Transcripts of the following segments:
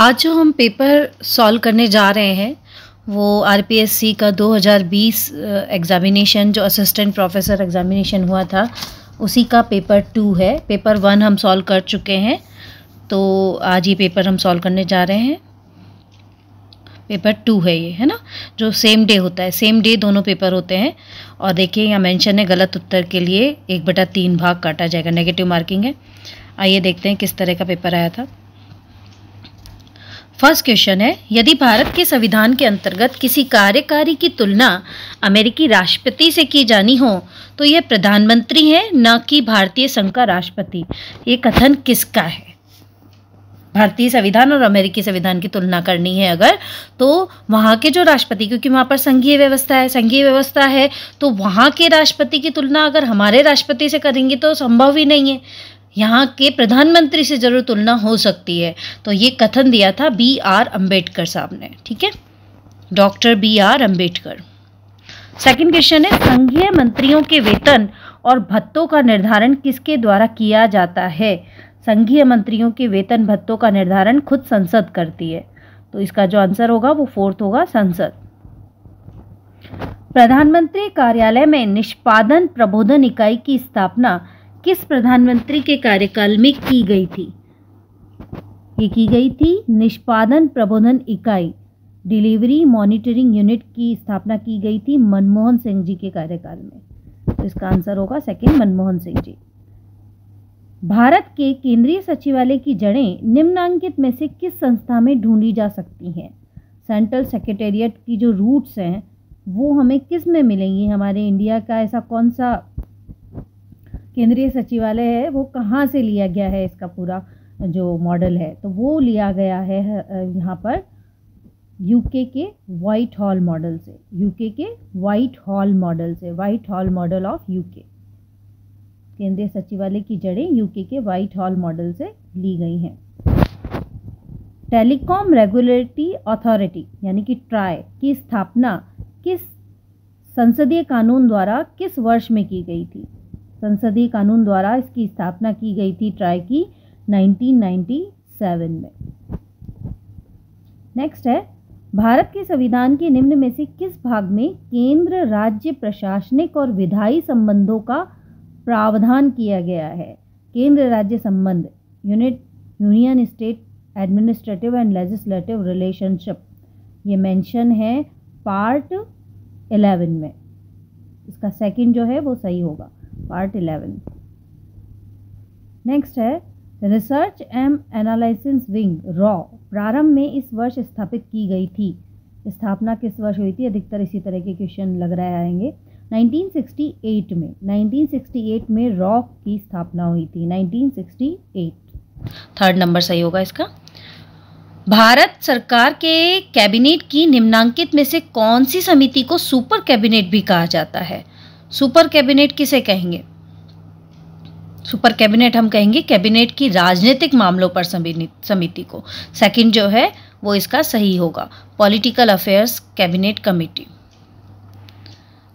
आज जो हम पेपर सॉल्व करने जा रहे हैं वो आरपीएससी का 2020 एग्ज़ामिनेशन जो असिस्टेंट प्रोफेसर एग्ज़ामिनेशन हुआ था उसी का पेपर टू है पेपर वन हम सॉल्व कर चुके हैं तो आज ये पेपर हम सॉल्व करने जा रहे हैं पेपर टू है ये है ना जो सेम डे होता है सेम डे दोनों पेपर होते हैं और देखिए यहाँ मेंशन है गलत उत्तर के लिए एक बटा तीन भाग काटा जाएगा नेगेटिव मार्किंग है आइए देखते हैं किस तरह का पेपर आया था फर्स्ट क्वेश्चन है यदि भारत के संविधान के अंतर्गत किसी कार्यकारी की तुलना अमेरिकी राष्ट्रपति से की जानी हो तो यह प्रधानमंत्री है न कि भारतीय संघ का राष्ट्रपति ये कथन किसका है भारतीय संविधान और अमेरिकी संविधान की तुलना करनी है अगर तो वहाँ के जो राष्ट्रपति क्योंकि वहाँ पर संघीय व्यवस्था है संघीय व्यवस्था है तो वहाँ के राष्ट्रपति की तुलना अगर हमारे राष्ट्रपति से करेंगे तो संभव ही नहीं है यहाँ के प्रधानमंत्री से जरूर तुलना हो सकती है तो ये कथन दिया था बी आर अम्बेडकर साहब ने ठीक है doctor B R Ambedkar second question है संघीय मंत्रियों के वेतन और भत्तों का निर्धारण किसके द्वारा किया जाता है संघीय मंत्रियों के वेतन भत्तों का निर्धारण खुद संसद करती है तो इसका जो आंसर होगा वो फोर्थ होगा संसद प्रधानमंत्री कार्यालय में निष्पादन प्रबोधन इकाई की स्थापना किस प्रधानमंत्री के कार्यकाल में की गई थी ये की गई थी निष्पादन प्रबोधन इकाई डिलीवरी मॉनिटरिंग यूनिट की स्थापना की गई थी मनमोहन सिंह जी के कार्यकाल में तो इसका आंसर होगा सेकेंड मनमोहन सिंह जी भारत के केंद्रीय सचिवालय की जड़ें निम्नांकित में से किस संस्था में ढूंढी जा सकती हैं सेंट्रल सेक्रेटेरिएट की जो रूट्स हैं वो हमें किस में मिलेंगी हमारे इंडिया का ऐसा कौन सा केंद्रीय सचिवालय है वो कहाँ से लिया गया है इसका पूरा जो मॉडल है तो वो लिया गया है यहाँ पर यूके के वाइट हॉल मॉडल से यूके के वाइट हॉल मॉडल से Whitehall model of UK केंद्रीय सचिवालय की जड़ें यूके के वाइट हॉल मॉडल से ली गई हैं टेलीकॉम रेगुलेटरी अथॉरिटी यानी कि ट्राई की स्थापना किस संसदीय कानून द्वारा किस वर्ष में की गई थी संसदीय कानून द्वारा इसकी स्थापना की गई थी ट्राई की 1997 में नेक्स्ट है भारत के संविधान के निम्न में से किस भाग में केंद्र राज्य प्रशासनिक और विधायी संबंधों का प्रावधान किया गया है केंद्र राज्य संबंध unit union state administrative and legislative relationship ये मेंशन है पार्ट एलेवन में इसका सेकंड जो है वो सही होगा पार्ट इलेवन नेक्स्ट है रिसर्च एम एनालिसिस विंग रॉ प्रारंभ में इस वर्ष स्थापित की गई थी स्थापना किस वर्ष हुई थी अधिकतर इसी तरह के क्वेश्चन लग रहे आएंगे 1968 में 1968 में रॉ की स्थापना हुई थी 1968 थर्ड नंबर सही होगा इसका भारत सरकार के कैबिनेट की निम्नांकित में से कौन सी समिति को सुपर कैबिनेट भी कहा जाता है सुपर कैबिनेट किसे कहेंगे सुपर कैबिनेट हम कहेंगे कैबिनेट की राजनीतिक मामलों पर समिति को सेकंड जो है वो इसका सही होगा political affairs cabinet committee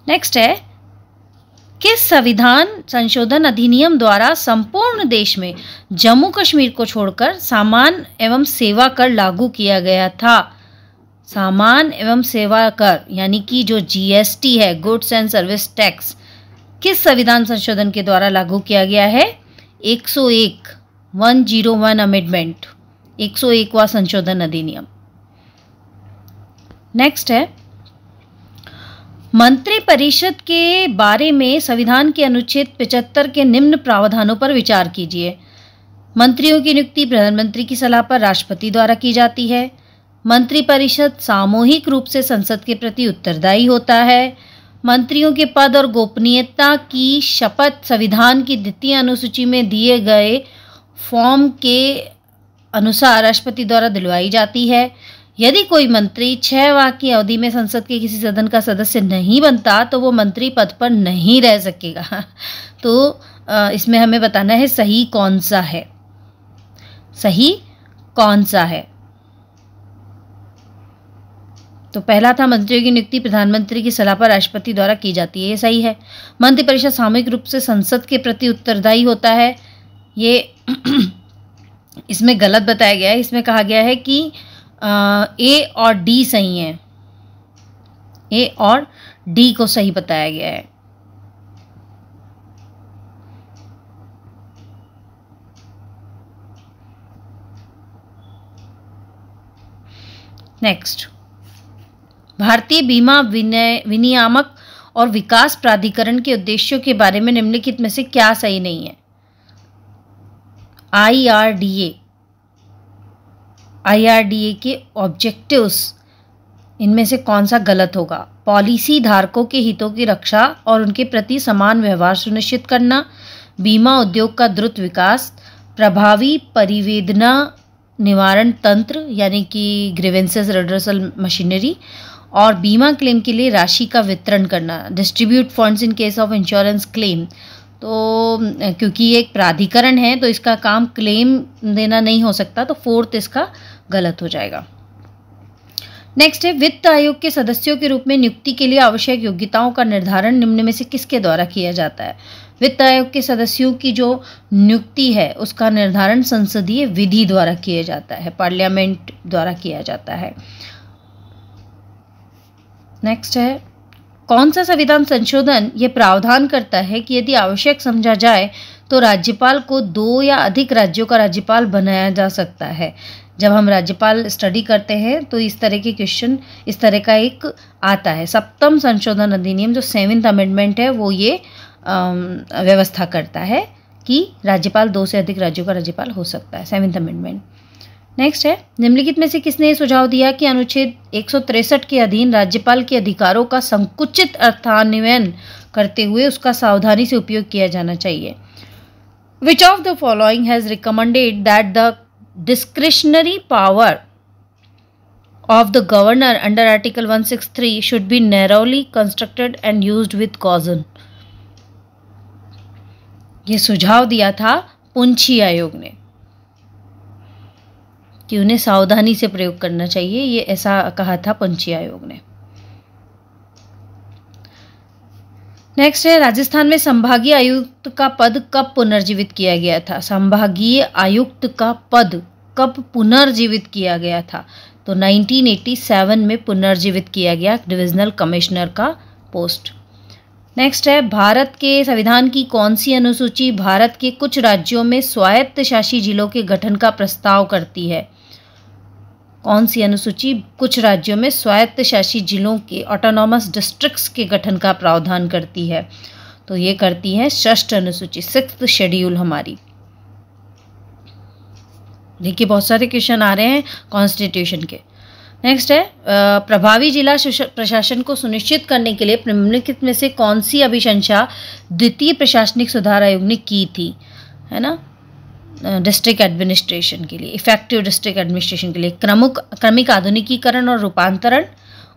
next है किस संविधान संशोधन अधिनियम द्वारा संपूर्ण देश में जम्मू कश्मीर को छोड़कर सामान एवं सेवा कर लागू किया गया था सामान एवं सेवा कर यानी कि जो जीएसटी है गुड्स एंड सर्विस टैक्स किस संविधान संशोधन के द्वारा लागू किया गया है 101 वन अमेंडमेंट 101वां संशोधन अधिनियम नेक्स्ट है मंत्रिपरिषद के बारे में संविधान के अनुच्छेद 75 के निम्न प्रावधानों पर विचार कीजिए मंत्रियों की नियुक्ति प्रधानमंत्री की सलाह पर राष्ट्रपति द्वारा की जाती है मंत्रिपरिषद सामूहिक रूप से संसद के प्रति उत्तरदायी होता है मंत्रियों के पद और गोपनीयता की शपथ संविधान की द्वितीय अनुसूची में दिए गए फॉर्म के अनुसार राष्ट्रपति द्वारा दिलवाई जाती है यदि कोई मंत्री छः वाह की अवधि में संसद के किसी सदन का सदस्य नहीं बनता तो वो मंत्री पद पर नहीं रह सकेगा तो इसमें हमें बताना है सही कौन सा है सही कौन सा है तो पहला था मंत्रियों की नियुक्ति प्रधानमंत्री की सलाह पर राष्ट्रपति द्वारा की जाती है ये सही है मंत्रिपरिषद सामूहिक रूप से संसद के प्रति उत्तरदायी होता है ये इसमें गलत बताया गया है इसमें कहा गया है कि ए और डी सही है ए और डी को सही बताया गया है नेक्स्ट भारतीय बीमा विनय विनियामक और विकास प्राधिकरण के उद्देश्यों के बारे में निम्नलिखित में से क्या सही नहीं है आईआरडीए आईआरडीए के ऑब्जेक्टिव्स इनमें से कौन सा गलत होगा पॉलिसी धारकों के हितों की रक्षा और उनके प्रति समान व्यवहार सुनिश्चित करना बीमा उद्योग का द्रुत विकास प्रभावी परिवेदना निवारण तंत्र यानी कि ग्रीवेंसेस रिड्रसल मशीनरी और बीमा क्लेम के लिए राशि का वितरण करना distribute funds in case of insurance claim तो क्योंकि ये एक प्राधिकरण है तो इसका काम क्लेम देना नहीं हो सकता तो फोर्थ इसका गलत हो जाएगा नेक्स्ट है वित्त आयोग के सदस्यों के रूप में नियुक्ति के लिए आवश्यक योग्यताओं का निर्धारण निम्न में से किसके द्वारा किया जाता है वित्त आयोग के सदस्यों की जो नियुक्ति है उसका निर्धारण संसदीय विधि द्वारा किया जाता है पार्लियामेंट द्वारा किया जाता है नेक्स्ट है कौन सा संविधान संशोधन ये प्रावधान करता है कि यदि आवश्यक समझा जाए तो राज्यपाल को दो या अधिक राज्यों का राज्यपाल बनाया जा सकता है जब हम राज्यपाल स्टडी करते हैं तो इस तरह के क्वेश्चन इस तरह का एक आता है सप्तम संशोधन अधिनियम जो सेवेंथ अमेंडमेंट है वो ये व्यवस्था करता है कि राज्यपाल दो से अधिक राज्यों का राज्यपाल हो सकता है सेवेंथ अमेंडमेंट नेक्स्ट है निम्नलिखित में से किसने सुझाव दिया कि अनुच्छेद एक के अधीन राज्यपाल के अधिकारों का संकुचित अर्थान्वयन करते हुए उसका सावधानी से उपयोग किया जाना चाहिए which of the following has recommended that the discretionary power of the governor under article 163 should be narrowly constructed and use with caution ये सुझाव दिया था पुंछी आयोग ने कि उन्हें सावधानी से प्रयोग करना चाहिए ये ऐसा कहा था पंछी आयोग ने नेक्स्ट है राजस्थान में संभागीय आयुक्त का पद कब पुनर्जीवित किया गया था संभागीय आयुक्त का पद कब पुनर्जीवित किया गया था तो 1987 में पुनर्जीवित किया गया डिविजनल कमिश्नर का पोस्ट नेक्स्ट है भारत के संविधान की कौन सी अनुसूची भारत के कुछ राज्यों में स्वायत्त शासी जिलों के गठन का प्रस्ताव करती है कौन सी अनुसूची कुछ राज्यों में स्वायत्त शासी जिलों के ऑटोनॉमस डिस्ट्रिक्ट्स के गठन का प्रावधान करती है तो ये करती है ष्ठ अनुसूची सिक्स शेड्यूल हमारी देखिए बहुत सारे क्वेश्चन आ रहे हैं कॉन्स्टिट्यूशन के नेक्स्ट है प्रभावी जिला प्रशासन को सुनिश्चित करने के लिए निम्नलिखित में से कौन सी अभिशंसा द्वितीय प्रशासनिक सुधार आयोग ने की थी है ना डिस्ट्रिक्ट एडमिनिस्ट्रेशन के लिए इफेक्टिव डिस्ट्रिक्ट एडमिनिस्ट्रेशन के लिए क्रमुक क्रमिक आधुनिकीकरण और रूपांतरण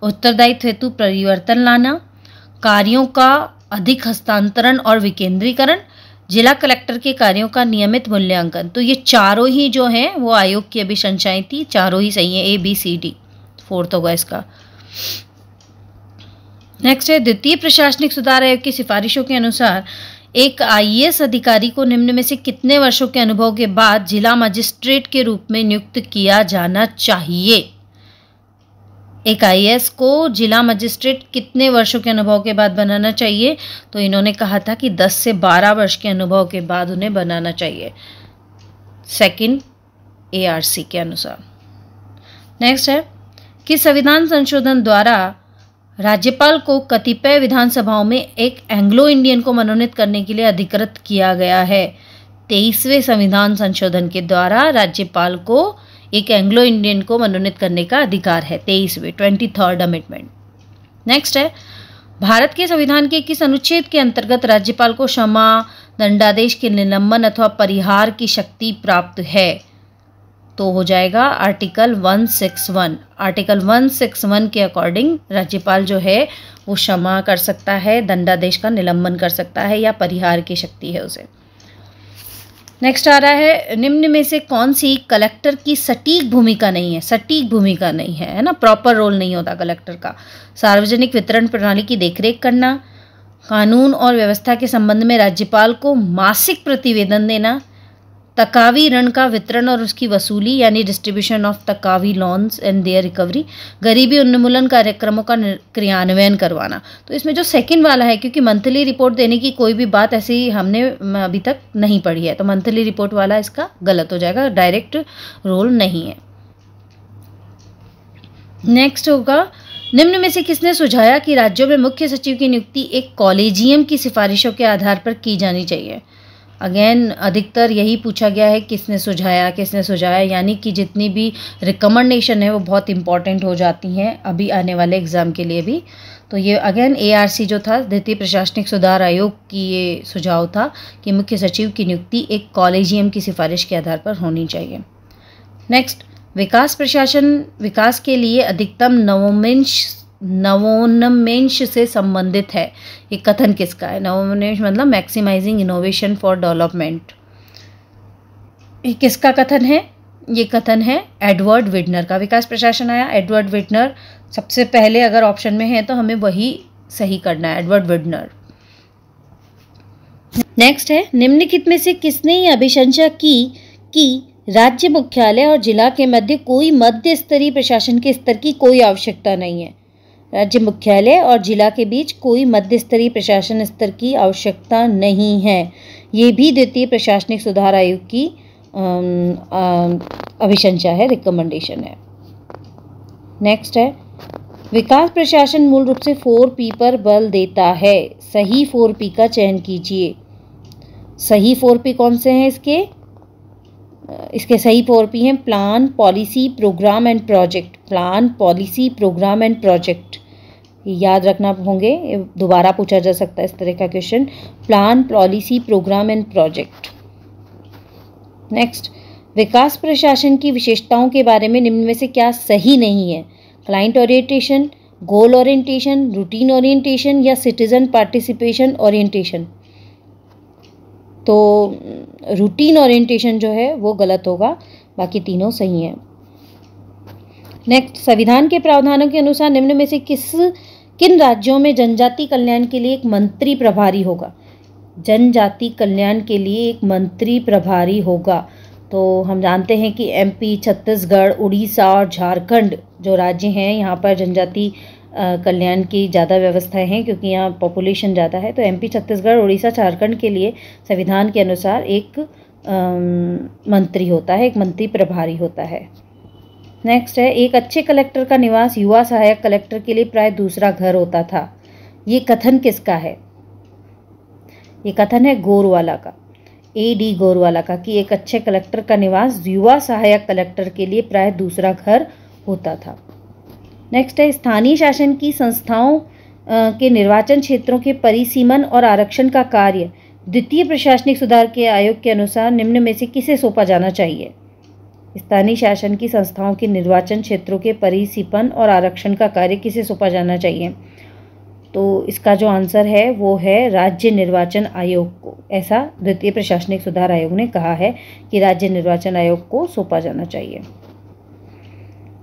उत्तरदायित्व हेतु परिवर्तन लाना कार्यों का अधिक हस्तांतरण और विकेंद्रीकरण जिला कलेक्टर के कार्यों का नियमित मूल्यांकन तो ये चारों ही जो हैं वो आयोग की अभिशंसाएँ थी चारों ही सही हैं A B C D fourth होगा इसका नेक्स्ट है द्वितीय प्रशासनिक सुधार आयोग की सिफारिशों के अनुसार एक आईएएस अधिकारी को निम्न में से कितने वर्षों के अनुभव के बाद जिला मजिस्ट्रेट के रूप में नियुक्त किया जाना चाहिए एक आईएएस को जिला मजिस्ट्रेट कितने वर्षों के अनुभव के बाद बनाना चाहिए तो इन्होंने कहा था कि 10 से 12 वर्ष के अनुभव के बाद उन्हें बनाना चाहिए सेकंड एआरसी के अनुसार नेक्स्ट है कि संविधान संशोधन द्वारा राज्यपाल को कतिपय विधानसभाओं में एक एंग्लो इंडियन को मनोनीत करने के लिए अधिकृत किया गया है तेईसवें संविधान संशोधन के द्वारा राज्यपाल को एक एंग्लो इंडियन को मनोनीत करने का अधिकार है तेईसवें ट्वेंटी थर्ड अमेंडमेंट नेक्स्ट है भारत के संविधान के किस अनुच्छेद के अंतर्गत राज्यपाल को क्षमा दंडादेश के निलंबन अथवा परिहार की शक्ति प्राप्त है तो हो जाएगा आर्टिकल 161 आर्टिकल 161 के अकॉर्डिंग राज्यपाल जो है वो क्षमा कर सकता है दंडादेश का निलंबन कर सकता है या परिहार की शक्ति है उसे नेक्स्ट आ रहा है निम्न में से कौन सी कलेक्टर की सटीक भूमिका नहीं है सटीक भूमिका नहीं है है ना प्रॉपर रोल नहीं होता कलेक्टर का सार्वजनिक वितरण प्रणाली की देखरेख करना कानून और व्यवस्था के संबंध में राज्यपाल को मासिक प्रतिवेदन देना तकावी ऋण का वितरण और उसकी वसूली यानी distribution of taccavi loans and their recovery गरीबी उन्मूलन कार्यक्रमों का क्रियान्वयन करवाना तो इसमें जो सेकंड वाला है क्योंकि मंथली रिपोर्ट देने की कोई भी बात ऐसी हमने अभी तक नहीं पढ़ी है तो मंथली रिपोर्ट वाला इसका गलत हो जाएगा डायरेक्ट रोल नहीं है नेक्स्ट होगा निम्न में से किसने सुझाया कि राज्यों में मुख्य सचिव की नियुक्ति एक कॉलेजियम की सिफारिशों के आधार पर की जानी चाहिए अगेन अधिकतर यही पूछा गया है किसने सुझाया किसने सुझाया यानी कि जितनी भी रिकमेंडेशन है वो बहुत इंपॉर्टेंट हो जाती हैं अभी आने वाले एग्ज़ाम के लिए भी तो ये अगेन ए जो था द्वितीय प्रशासनिक सुधार आयोग की ये सुझाव था कि मुख्य सचिव की नियुक्ति एक कॉलेजियम की सिफारिश के आधार पर होनी चाहिए नेक्स्ट विकास प्रशासन विकास के लिए अधिकतम नवोमिंश नवोन्मेंश से संबंधित है ये कथन किसका है नवोन्मेंश मतलब मैक्सिमाइजिंग इनोवेशन फॉर डेवलपमेंट ये किसका कथन है ये कथन है एडवर्ड विडनर का विकास प्रशासन आया एडवर्ड विडनर सबसे पहले अगर ऑप्शन में है तो हमें वही सही करना है एडवर्ड विडनर नेक्स्ट है निम्नलिखित में से किसने ये अभिशंसा की कि राज्य मुख्यालय और जिला के मध्य कोई मध्य स्तरीय प्रशासन के स्तर की कोई आवश्यकता नहीं है राज्य मुख्यालय और जिला के बीच कोई मध्य स्तरीय प्रशासन स्तर की आवश्यकता नहीं है ये भी द्वितीय प्रशासनिक सुधार आयोग की अभिशंसा है रिकमेंडेशन है नेक्स्ट है विकास प्रशासन मूल रूप से फोर पी पर बल देता है सही फोर पी का चयन कीजिए सही फोर पी कौन से हैं इसके इसके सही फोर पी हैं plan policy program and project plan policy program and project याद रखना होंगे दोबारा पूछा जा सकता है इस तरह का question plan policy program and project next विकास प्रशासन की विशेषताओं के बारे में निम्न में से क्या सही नहीं है client orientation goal orientation routine orientation या सिटीजन पार्टिसिपेशन ओरिएंटेशन तो रूटीन ओरिएंटेशन जो है वो गलत होगा बाकी तीनों सही हैं नेक्स्ट संविधान के प्रावधानों के अनुसार निम्न में से किस किन राज्यों में जनजाति कल्याण के लिए एक मंत्री प्रभारी होगा जनजाति कल्याण के लिए एक मंत्री प्रभारी होगा तो हम जानते हैं कि एमपी छत्तीसगढ़ उड़ीसा और झारखंड जो राज्य हैं यहाँ पर जनजाति कल्याण की ज़्यादा व्यवस्था हैं क्योंकि यहाँ पॉपुलेशन ज़्यादा है तो एमपी छत्तीसगढ़ उड़ीसा झारखंड के लिए संविधान के अनुसार एक आ, मंत्री होता है एक मंत्री प्रभारी होता है नेक्स्ट है एक अच्छे कलेक्टर का निवास युवा सहायक कलेक्टर के लिए प्राय दूसरा घर होता था ये कथन किसका है ये कथन है गोरवाला का ए डी गोरवाला का कि एक अच्छे कलेक्टर का निवास युवा सहायक कलेक्टर के लिए प्राय दूसरा घर होता था नेक्स्ट है स्थानीय शासन की संस्थाओं के निर्वाचन क्षेत्रों के परिसीमन और आरक्षण का कार्य द्वितीय प्रशासनिक सुधार के आयोग के अनुसार निम्न में से किसे सौंपा जाना चाहिए स्थानीय शासन की संस्थाओं के निर्वाचन क्षेत्रों के परिसीपन और आरक्षण का कार्य किसे सौंपा जाना चाहिए तो इसका जो आंसर है वो है राज्य निर्वाचन आयोग को ऐसा द्वितीय प्रशासनिक सुधार आयोग ने कहा है कि राज्य निर्वाचन आयोग को सौंपा जाना चाहिए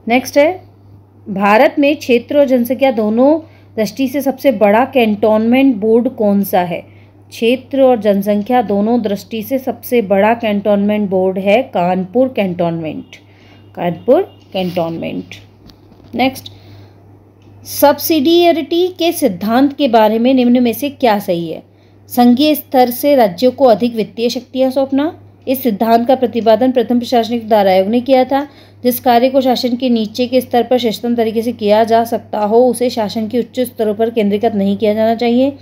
नेक्स्ट है भारत में क्षेत्र और जनसंख्या दोनों दृष्टि से सबसे बड़ा कैंटोनमेंट बोर्ड कौन सा है क्षेत्र और जनसंख्या दोनों दृष्टि से सबसे बड़ा कैंटोनमेंट बोर्ड है Kanpur cantonment Kanpur cantonment next subsidiarity के सिद्धांत के बारे में निम्न में से क्या सही है संघीय स्तर से राज्यों को अधिक वित्तीय शक्तियां सौंपना इस सिद्धांत का प्रतिपादन प्रथम प्रशासनिक सुधार आयोग ने किया था जिस कार्य को शासन के नीचे के स्तर पर श्रेष्ठतम तरीके से किया जा सकता हो उसे शासन के उच्च स्तरों पर केंद्रीकृत नहीं किया जाना चाहिए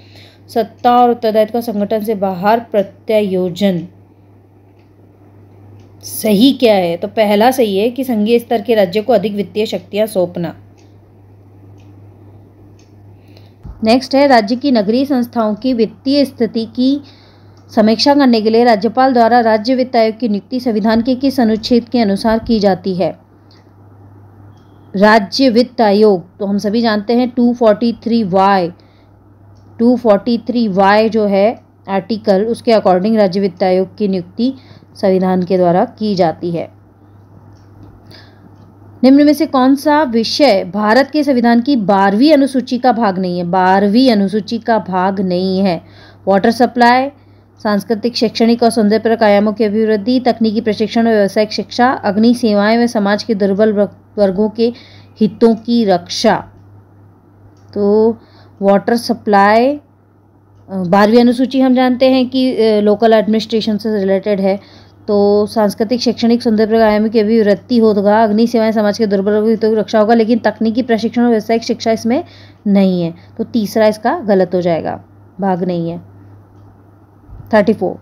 सत्ता और उत्तरदायित्व संगठन से बाहर प्रत्यायोजन सही क्या है तो पहला सही है कि संघीय स्तर के राज्य को अधिक वित्तीय शक्तियां सौंपना नेक्स्ट है राज्य की नगरीय संस्थाओं की वित्तीय स्थिति की समीक्षा करने के लिए राज्यपाल द्वारा राज्य वित्त आयोग की नियुक्ति संविधान के किस अनुच्छेद के अनुसार की जाती है राज्य वित्त आयोग तो हम सभी जानते हैं two forty three Y 243 Y जो है आर्टिकल उसके अकॉर्डिंग राज्य वित्त आयोग की नियुक्ति संविधान के द्वारा की जाती है निम्न में से कौन सा विषय भारत के संविधान की बारहवीं अनुसूची का भाग नहीं है बारहवीं अनुसूची का भाग नहीं है वाटर सप्लाई सांस्कृतिक शैक्षणिक और सौंदर्य पर कायामों की अभिवृद्धि तकनीकी प्रशिक्षण और व्यावसायिक शिक्षा अग्नि सेवाएं व समाज के दुर्बल वर्गों के हितों की रक्षा तो वाटर सप्लाई बारहवीं अनुसूची हम जानते हैं कि लोकल एडमिनिस्ट्रेशन से रिलेटेड है तो सांस्कृतिक शैक्षणिक सुंदर आयामी की वृत्ति होगा अग्नि सेवाएं समाज के दुर्बल की तो रक्षा होगा लेकिन तकनीकी प्रशिक्षण और व्यावसायिक शिक्षा इसमें नहीं है तो तीसरा इसका गलत हो जाएगा भाग नहीं है थर्टी फोर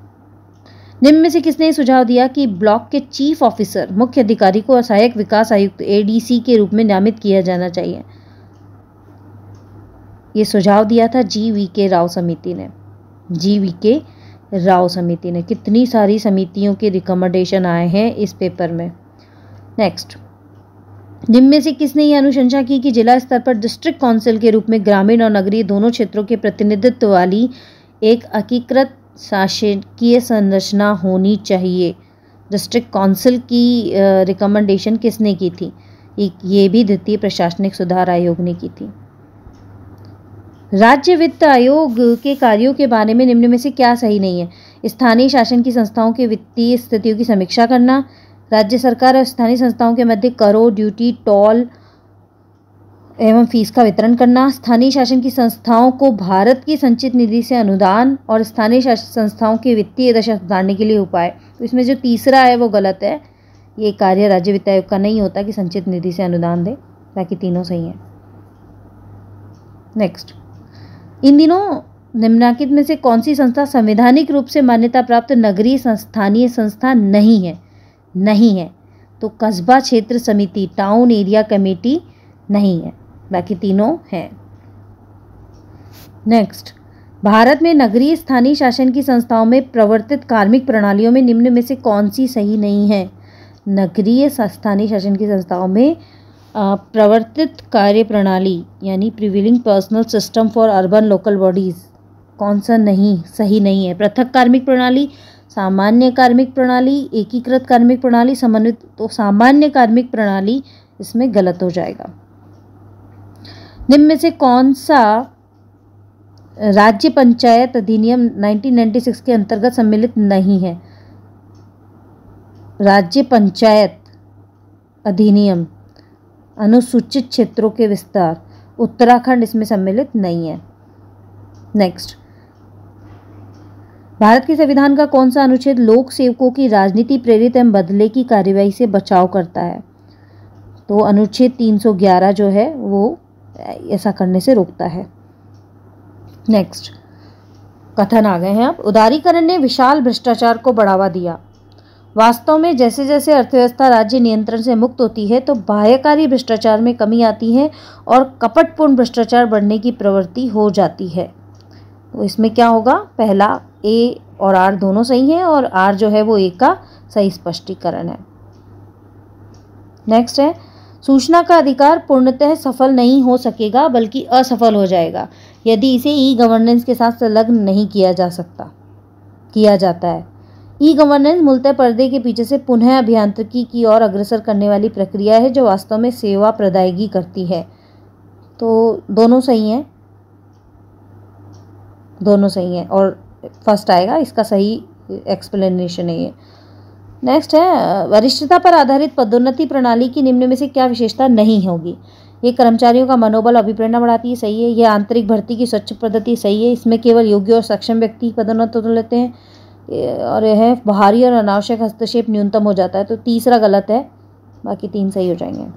निम्न में से किसने सुझाव दिया कि ब्लॉक के चीफ ऑफिसर मुख्य अधिकारी को सहायक विकास आयुक्त एडीसी के रूप में नामित किया जाना चाहिए ये सुझाव दिया था जी वी के राव समिति ने जी वी के राव समिति ने कितनी सारी समितियों के रिकमेंडेशन आए हैं इस पेपर में नेक्स्ट जिनमें से किसने ये अनुशंसा की कि जिला स्तर पर डिस्ट्रिक्ट काउंसिल के रूप में ग्रामीण और नगरीय दोनों क्षेत्रों के प्रतिनिधित्व वाली एक एकीकृत शासकीय संरचना होनी चाहिए डिस्ट्रिक्ट काउंसिल की रिकमेंडेशन किसने की थी ये भी द्वितीय प्रशासनिक सुधार आयोग ने की थी राज्य वित्त आयोग के कार्यों के बारे में निम्न में से क्या सही नहीं है स्थानीय शासन की संस्थाओं के वित्तीय स्थितियों की समीक्षा करना राज्य सरकार और स्थानीय संस्थाओं के मध्य करो ड्यूटी टोल एवं फीस का वितरण करना स्थानीय शासन की संस्थाओं को भारत की संचित निधि से अनुदान और स्थानीय संस्थाओं की वित्तीय दशा सुधारने के लिए उपाय तो इसमें जो तीसरा है वो गलत है ये कार्य राज्य वित्त आयोग का नहीं होता कि संचित निधि से अनुदान दे बाकी तीनों सही हैं नेक्स्ट इन दिनों निम्नाकित में से कौन सी संस्था संवैधानिक रूप से मान्यता प्राप्त नगरीय स्थानीय संस्था नहीं है नहीं है तो कस्बा क्षेत्र समिति टाउन एरिया कमेटी नहीं है बाकी तीनों हैं नेक्स्ट भारत में नगरीय स्थानीय शासन की संस्थाओं में प्रवर्तित कार्मिक प्रणालियों में निम्न में से कौन सी सही नहीं है नगरीय स्थानीय शासन की संस्थाओं में प्रवर्तित कार्य प्रणाली यानी prevailing personnel system for urban local bodies कौन सा नहीं सही नहीं है पृथक कार्मिक प्रणाली सामान्य कार्मिक प्रणाली एकीकृत कार्मिक प्रणाली समन्वित तो सामान्य कार्मिक प्रणाली इसमें गलत हो जाएगा निम्न में से कौन सा राज्य पंचायत अधिनियम 1996 के अंतर्गत सम्मिलित नहीं है राज्य पंचायत अधिनियम अनुसूचित क्षेत्रों के विस्तार उत्तराखंड इसमें सम्मिलित नहीं है नेक्स्ट भारत के संविधान का कौन सा अनुच्छेद लोक सेवकों की राजनीति प्रेरित एवं बदले की कार्यवाही से बचाव करता है तो अनुच्छेद 311 जो है वो ऐसा करने से रोकता है नेक्स्ट कथन आ गए हैं अब उदारीकरण ने विशाल भ्रष्टाचार को बढ़ावा दिया वास्तव में जैसे जैसे अर्थव्यवस्था राज्य नियंत्रण से मुक्त होती है तो बाह्यकारी भ्रष्टाचार में कमी आती है और कपटपूर्ण भ्रष्टाचार बढ़ने की प्रवृत्ति हो जाती है तो इसमें क्या होगा पहला ए और आर दोनों सही हैं और आर जो है वो ए का सही स्पष्टीकरण है नेक्स्ट है सूचना का अधिकार पूर्णतः सफल नहीं हो सकेगा बल्कि असफल हो जाएगा यदि इसे ई गवर्नेंस के साथ संलग्न नहीं किया जा सकता किया जाता है ई गवर्नेंस मूलतः पर्दे के पीछे से पुनः अभियांत्रिकी की ओर अग्रसर करने वाली प्रक्रिया है जो वास्तव में सेवा प्रदायगी करती है तो दोनों सही हैं दोनों सही हैं और फर्स्ट आएगा इसका सही एक्सप्लेनेशन है ये नेक्स्ट है वरिष्ठता पर आधारित पदोन्नति प्रणाली की निम्न में से क्या विशेषता नहीं होगी ये कर्मचारियों का मनोबल अभिप्रेरणा बढ़ाती है सही है यह आंतरिक भर्ती की स्वच्छ पद्धति सही है इसमें केवल योग्य और सक्षम व्यक्ति पदोन्नत लेते हैं और यह बाहरी और अनावश्यक हस्तक्षेप न्यूनतम हो जाता है तो तीसरा गलत है बाकी तीन सही हो जाएंगे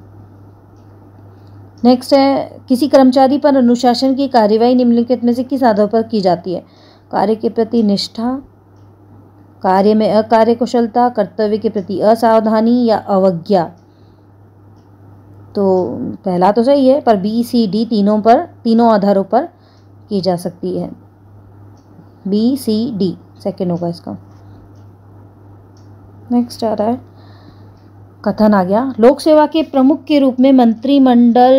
नेक्स्ट है किसी कर्मचारी पर अनुशासन की कार्यवाही निम्नलिखित में से किस आधार पर की जाती है कार्य के प्रति निष्ठा कार्य में अकार्य कुशलता कर्तव्य के प्रति असावधानी या अवज्ञा तो पहला तो सही है पर बी सी डी तीनों पर तीनों आधारों पर की जा सकती है बी सी डी सेकेंड होगा इसका नेक्स्ट आ रहा है कथन आ गया लोक सेवा के प्रमुख के रूप में मंत्रिमंडल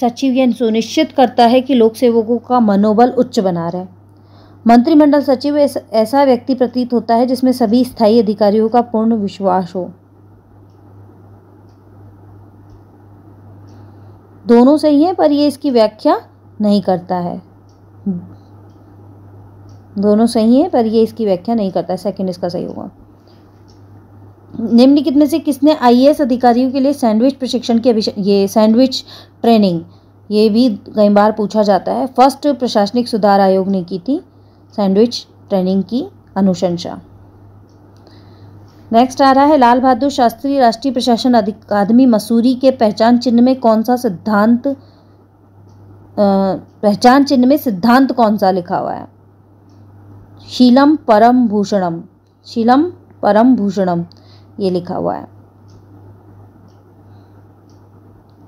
सचिव यह सुनिश्चित करता है कि लोक सेवकों का मनोबल उच्च बना रहे मंत्रिमंडल सचिव ऐसा व्यक्ति प्रतीत होता है जिसमें सभी स्थायी अधिकारियों का पूर्ण विश्वास हो दोनों सही है पर यह इसकी व्याख्या नहीं करता है दोनों सही हैं पर ये इसकी व्याख्या नहीं करता सेकंड इसका सही होगा निम्नलिखित में से किसने आईएएस अधिकारियों के लिए सैंडविच प्रशिक्षण के ये सैंडविच ट्रेनिंग ये भी कई बार पूछा जाता है फर्स्ट प्रशासनिक सुधार आयोग ने की थी सैंडविच ट्रेनिंग की अनुशंसा नेक्स्ट आ रहा है लाल बहादुर शास्त्री राष्ट्रीय प्रशासन अकादमी मसूरी के पहचान चिन्ह में कौन सा सिद्धांत पहचान चिन्ह में सिद्धांत कौन सा लिखा हुआ है शीलम परम भूषणम शीलम परम भूषणम ये लिखा हुआ है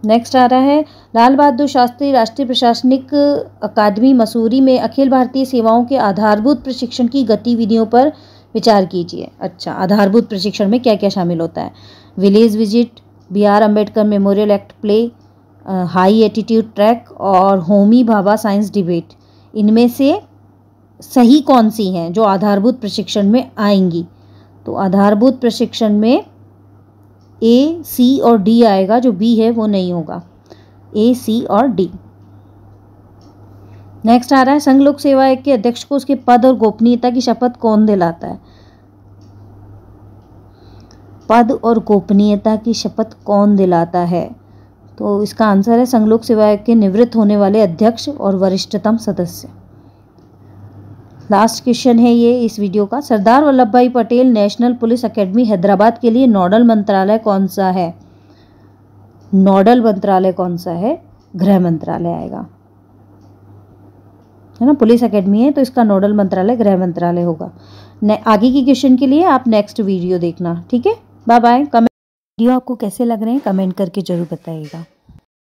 नेक्स्ट आ रहा है लाल बहादुर शास्त्री राष्ट्रीय प्रशासनिक अकादमी मसूरी में अखिल भारतीय सेवाओं के आधारभूत प्रशिक्षण की गतिविधियों पर विचार कीजिए अच्छा आधारभूत प्रशिक्षण में क्या क्या शामिल होता है village visit B R Ambedkar memorial act play high attitude track और होमी भाभा साइंस डिबेट इनमें से सही कौन सी हैं जो आधारभूत प्रशिक्षण में आएंगी तो आधारभूत प्रशिक्षण में ए सी और डी आएगा जो बी है वो नहीं होगा ए सी और डी नेक्स्ट आ रहा है संघ लोक सेवा आयोग के अध्यक्ष को उसके पद और गोपनीयता की शपथ कौन दिलाता है पद और गोपनीयता की शपथ कौन दिलाता है तो इसका आंसर है संघ लोक सेवा आयोग के निवृत्त होने वाले अध्यक्ष और वरिष्ठतम सदस्य लास्ट क्वेश्चन है ये इस वीडियो का Sardar Vallabhbhai Patel national police academy Hyderabad के लिए नोडल मंत्रालय कौन सा है नोडल मंत्रालय कौन सा है गृह मंत्रालय आएगा है ना पुलिस अकेडमी है तो इसका नोडल मंत्रालय गृह मंत्रालय होगा आगे की क्वेश्चन के लिए आप नेक्स्ट वीडियो देखना ठीक है बाय बाय कमेंट वीडियो आपको कैसे लग रहे हैं कमेंट करके जरूर बताइएगा